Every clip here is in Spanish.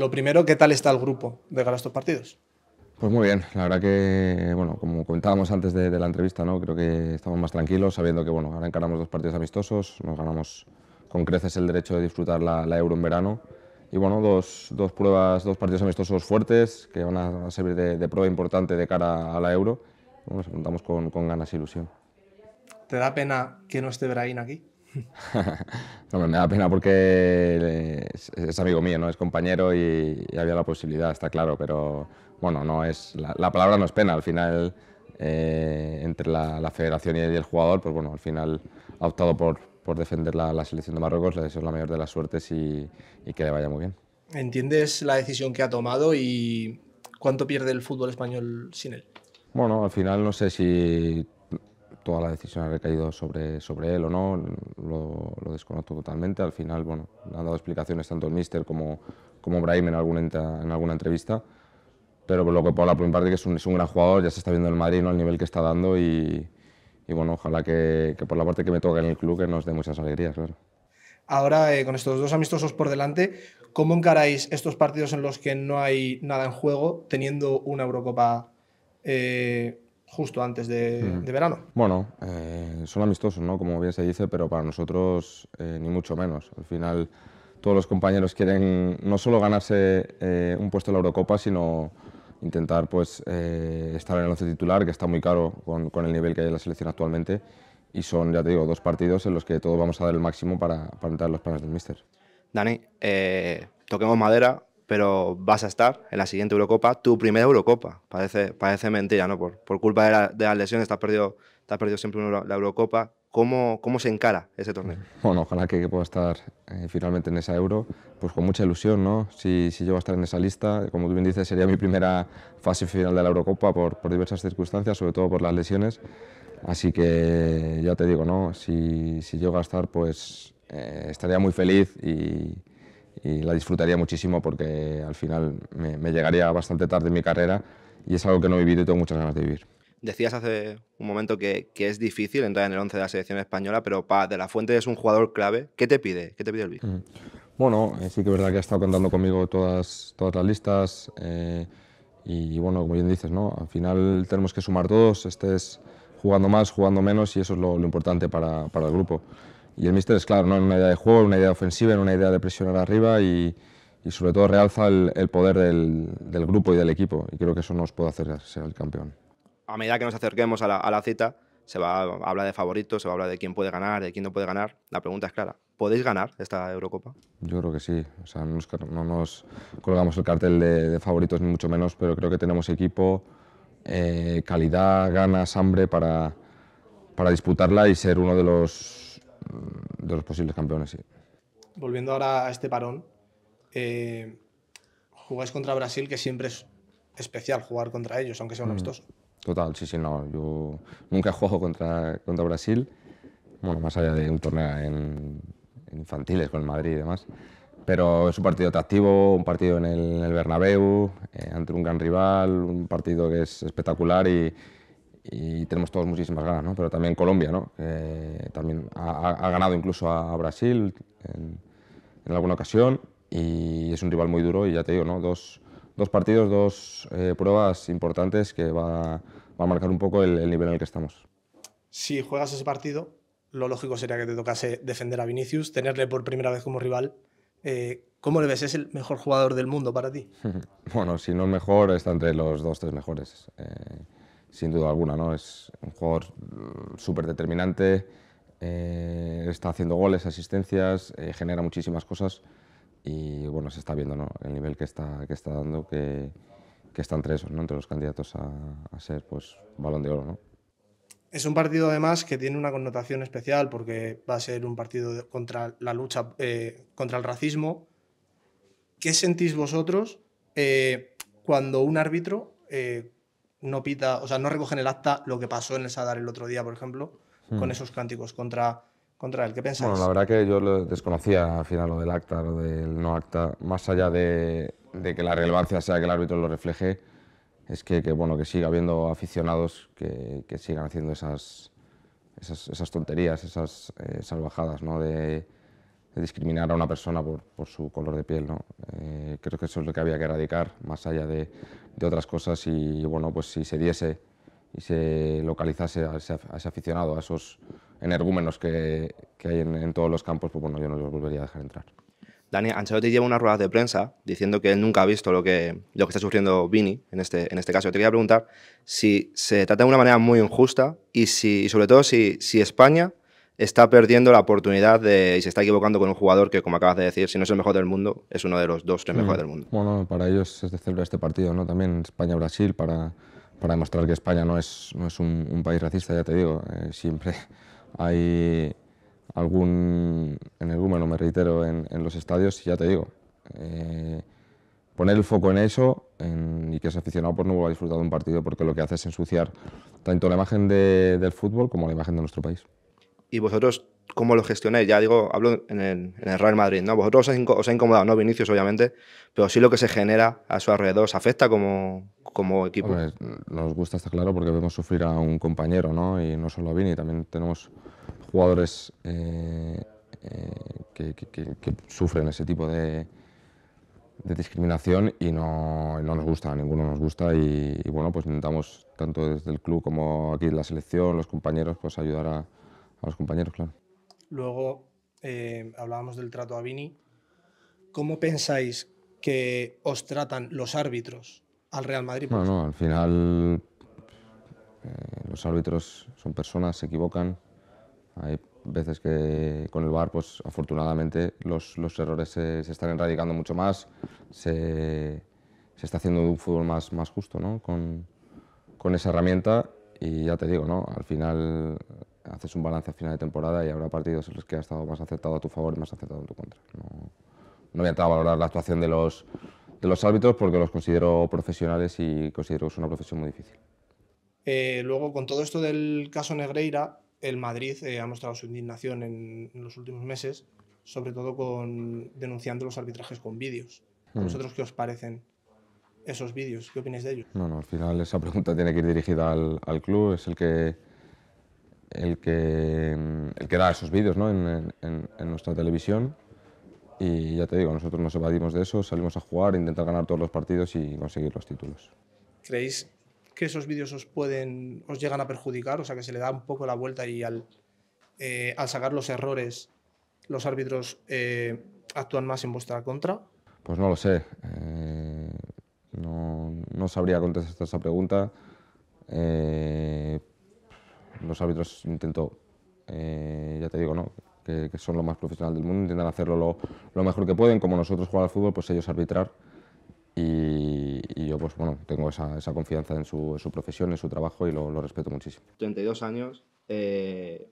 Lo primero, ¿qué tal está el grupo de cara a estos partidos? Pues muy bien, la verdad que, bueno, como comentábamos antes de, la entrevista, ¿no? creo que estamos más tranquilos sabiendo que, bueno, ahora encaramos dos partidos amistosos, nos ganamos con creces el derecho de disfrutar la, Euro en verano y, bueno, dos, dos, pruebas, dos partidos amistosos fuertes que van a servir de, de prueba importante de cara a la Euro. nos apuntamos con, con ganas y e ilusión. ¿Te da pena que no esté Braín aquí? no, me da pena porque eh, es, amigo mío, ¿no? es compañero y, había la posibilidad, está claro, pero bueno, no es, la, palabra no es pena, al final eh, entre la, federación y el jugador, pues bueno, al final ha optado por, por defender la, selección de Marruecos, le es la mayor de las suertes y, y que le vaya muy bien. ¿Entiendes la decisión que ha tomado y cuánto pierde el fútbol español sin él? Bueno, al final no sé si toda la decisión ha recaído sobre, sobre él o no, lo, lo desconozco totalmente. Al final, bueno, han dado explicaciones tanto el míster como, como Brahim en alguna, en alguna entrevista. Pero por lo que puedo hablar por mi parte, que es un, es un gran jugador, ya se está viendo el Madrid, ¿no? el nivel que está dando y, y bueno, ojalá que, que, por la parte que me toca en el club que nos dé muchas alegrías, claro. Ahora, eh, con estos dos amistosos por delante, ¿cómo encaráis estos partidos en los que no hay nada en juego, teniendo una Eurocopa eh, justo antes de, verano. Bueno, eh, son amistosos, ¿no? Como bien se dice, pero para nosotros eh, ni mucho menos. Al final todos los compañeros quieren no solo ganarse eh, un puesto en la Eurocopa, sino intentar pues, estar en el once titular, que está muy caro con, el nivel que hay en la selección actualmente. Y son, ya te digo, dos partidos en los que todos vamos a dar el máximo para, para entrar los planes del míster. Dani, toquemos madera, pero vas a estar en la siguiente Eurocopa, tu primera Eurocopa. Parece, parece mentira, ¿no? Por, por culpa de, las lesiones te has perdido, perdido siempre la Eurocopa. ¿Cómo, ¿Cómo se encara ese torneo? Bueno, ojalá que, pueda estar eh, finalmente en esa Euro, pues con mucha ilusión, ¿no? Si, si llego a estar en esa lista, como tú bien dices, sería mi primera fase final de la Eurocopa por, por diversas circunstancias, sobre todo por las lesiones. Así que ya te digo, ¿no? Si, si llego a estar, pues eh, estaría muy feliz y, y la disfrutaría muchísimo porque al final me, llegaría bastante tarde en mi carrera y es algo que no he vivido y tengo muchas ganas de vivir. Decías hace un momento que, que, es difícil entrar en el 11 de la selección española, pero para De La Fuente es un jugador clave. ¿Qué te pide? ¿Qué te pide el Vic? Bueno, eh, sí que es verdad que ha estado contando conmigo todas, todas las listas eh, y, bueno, como bien dices, ¿no? al final tenemos que sumar todos, estés jugando más, jugando menos y eso es lo, lo importante para, para el grupo. Y el míster es claro, ¿no? en una idea de juego, en una idea ofensiva, en una idea de presionar arriba y, sobre todo realza el, poder del, grupo y del equipo. Y creo que eso nos puede hacer ser el campeón. A medida que nos acerquemos a la, cita, se va a hablar de favoritos, se va a hablar de quién puede ganar, de quién no puede ganar. La pregunta es clara, ¿podéis ganar esta Eurocopa? Yo creo que sí. O sea, no, nos, colgamos el cartel de, favoritos ni mucho menos, pero creo que tenemos equipo, eh, calidad, ganas, hambre para, para disputarla y ser uno de los de los posibles campeones, sí. Volviendo ahora a este parón, eh, jugáis contra Brasil, que siempre es especial jugar contra ellos, aunque sea un mm, amistoso. Total, sí, sí, no. Yo nunca he jugado contra, contra Brasil, bueno, más allá de un torneo en, en infantiles con el Madrid y demás. Pero es un partido atractivo, un partido en el, en Bernabéu, eh, ante un gran rival, un partido que es espectacular y, y tenemos todos muchísimas ganas, ¿no? Pero también Colombia, ¿no? Que también ha, ha, ganado incluso a Brasil en, en, alguna ocasión y es un rival muy duro y ya te digo, ¿no? Dos, dos partidos, dos eh, pruebas importantes que va, va, a marcar un poco el, el nivel en el que estamos. Si juegas ese partido, lo lógico sería que te tocase defender a Vinicius, tenerle por primera vez como rival. Eh, ¿Cómo le ves? ¿Es el mejor jugador del mundo para ti? bueno, si no el mejor, está entre los dos, tres mejores. Eh, sin duda alguna, ¿no? Es un jugador mm, súper determinante, eh, está haciendo goles, asistencias, eh, genera muchísimas cosas y bueno, se está viendo el nivel que está, que está dando, que, que está entre esos, ¿no? entre los candidatos a, ser pues, balón de oro. ¿no? Es un partido además que tiene una connotación especial porque va a ser un partido contra la lucha eh, contra el racismo. ¿Qué sentís vosotros cuando un árbitro no pita, o sea, no recoge en el acta lo que pasó en el Sadar el otro día, por ejemplo, con hmm. esos cánticos contra, contra él. ¿Qué pensáis? Bueno, la verdad que yo desconocía al final lo del acta, lo del no acta, más allá de, de que la relevancia sea que el árbitro lo refleje, es que, que bueno, que siga habiendo aficionados que, que sigan haciendo esas, esas, tonterías, esas eh, salvajadas, ¿no? De, discriminar a una persona por, por su color de piel. ¿no? Eh, creo que eso es lo que había que erradicar, más allá de, de otras cosas, y bueno, pues si se diese y se localizase a ese, aficionado, a esos energúmenos que, que hay en, todos los campos, pues bueno, yo no los volvería a dejar entrar. Dani, Ancelotti lleva unas ruedas de prensa diciendo que él nunca ha visto lo que, lo que está sufriendo Vini en este, en este caso. Yo te quería preguntar si se trata de una manera muy injusta y, si, sobre todo si, si España está perdiendo la oportunidad de, y se está equivocando con un jugador que, como acabas de decir, si no es el mejor del mundo, es uno de los dos que mm. mejores del mundo. Bueno, para ellos es de celebrar este partido, ¿no? También España-Brasil, para, para demostrar que España no es, es un, país racista, ya te digo. Eh, siempre hay algún en el no me reitero, en, los estadios, ya te digo. Eh, poner el foco en eso y que es aficionado por pues, no haber disfrutado de un partido, porque lo que hace es ensuciar tanto la imagen del fútbol como la imagen de nuestro país y vosotros cómo lo gestionáis. Ya digo, hablo en el, Real Madrid, ¿no? Vosotros os ha, incomodado, no Vinicius, obviamente, pero sí lo que se genera a su alrededor, ¿os afecta como, como equipo? nos gusta, está claro, porque vemos sufrir a un compañero, ¿no? Y no solo a Vini, también tenemos jugadores eh, eh, que, sufren ese tipo de, discriminación y no, no, nos gusta, a ninguno nos gusta y, bueno, pues intentamos tanto desde el club como aquí la selección, los compañeros, pues ayudar a, a los compañeros, claro. Luego eh, hablábamos del trato a Vini. ¿Cómo pensáis que os tratan los árbitros al Real Madrid? No, no, al final eh, los árbitros son personas, se equivocan. Hay veces que con el VAR, pues afortunadamente los, los errores se, se, están erradicando mucho más, se, se, está haciendo un fútbol más, más justo ¿no? con, con esa herramienta y ya te digo, ¿no? al final haces un balance a final de temporada y habrá partidos en los que ha estado más aceptado a tu favor y más aceptado en tu contra. No, no voy a entrar a valorar la actuación de los, de los árbitros porque los considero profesionales y considero que es una profesión muy difícil. Eh, luego, con todo esto del caso Negreira, el Madrid eh, ha mostrado su indignación en, los últimos meses, sobre todo con denunciando los arbitrajes con vídeos. ¿A mm. vosotros qué os parecen esos vídeos? ¿Qué opináis de ellos? No, no, al final esa pregunta tiene que ir dirigida al, al club, es el que el que, el que da esos vídeos ¿no? en, nuestra televisión. Y ya te digo, nosotros nos evadimos de eso, salimos a jugar, intentar ganar todos los partidos y conseguir los títulos. ¿Creéis que esos vídeos os pueden, os llegan a perjudicar? O sea, que se le da un poco la vuelta y al, eh, al sacar los errores, los árbitros eh, actúan más en vuestra contra. Pues no lo sé. Eh, no, no, sabría contestar esa pregunta los árbitros intento, eh, ya te digo, ¿no? Que, son los más profesionales del mundo, intentan hacerlo lo, mejor que pueden, como nosotros jugar al fútbol, pues ellos arbitrar. Y, yo, pues bueno, tengo esa, confianza en su, profesión, en su trabajo y lo, respeto muchísimo. 32 años, eh,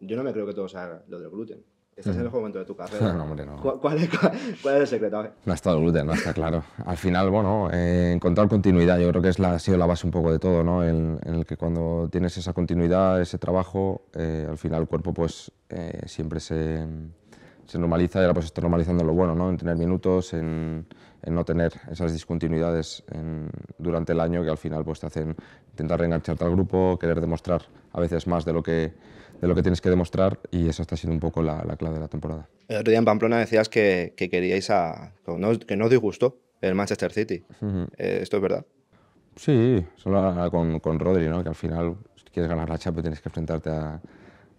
yo no me creo que todo sea lo del gluten. Estás en el momento mm. de tu carrera. ¿Cuál, es, es el secreto? No está el no está claro. Al final, bueno, eh, encontrar continuidad, yo creo que es la, ha sido la base un poco de todo, ¿no? En, el que cuando tienes esa continuidad, ese trabajo, eh, al final el cuerpo pues eh, siempre se, se normaliza y ahora pues está normalizando lo bueno, ¿no? En tener minutos, en, no tener esas discontinuidades durante el año que al final pues te hacen intentar reengancharte al grupo, querer demostrar a veces más de lo que de lo que tienes que demostrar y eso está siendo un poco la, clave de la temporada. El otro día en Pamplona decías que, queríais a, que, no, que no os el Manchester City. Eh, ¿Esto es verdad? Sí, solo con, con, Rodri, que al final si quieres ganar la Champions tienes que enfrentarte a,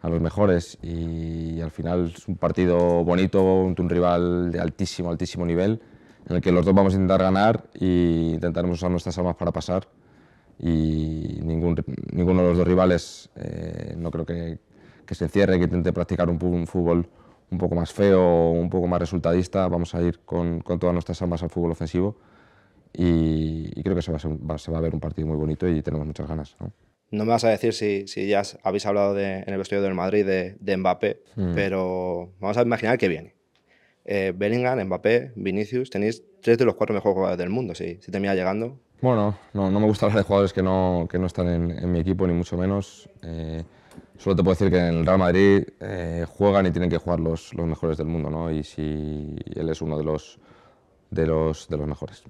los mejores y, al final es un partido bonito, un, rival de altísimo, altísimo nivel en el que los dos vamos a intentar ganar e intentaremos usar nuestras armas para pasar y ningún, ninguno de los dos rivales eh, no creo que que se cierre que intente practicar un, un, fútbol un poco más feo, un poco más resultadista, vamos a ir con, con todas nuestras armas al fútbol ofensivo y, creo que se va, a se va, a ver un partido muy bonito y tenemos muchas ganas. ¿no? No me vas a decir si, si ya habéis hablado de, en el vestuario del Madrid de, de Mbappé, mm. pero vamos a imaginar que viene. Eh, Bellingham, Mbappé, Vinicius, tenéis tres de los cuatro mejores jugadores del mundo, si, si termina llegando. Bueno, no, no me gusta hablar de jugadores que no, que no están en, en mi equipo, ni mucho menos. Eh, Solo te puedo decir que en el Real Madrid eh, juegan y tienen que jugar los, los mejores del mundo, ¿no? Y si él es uno de los, de los, de los mejores.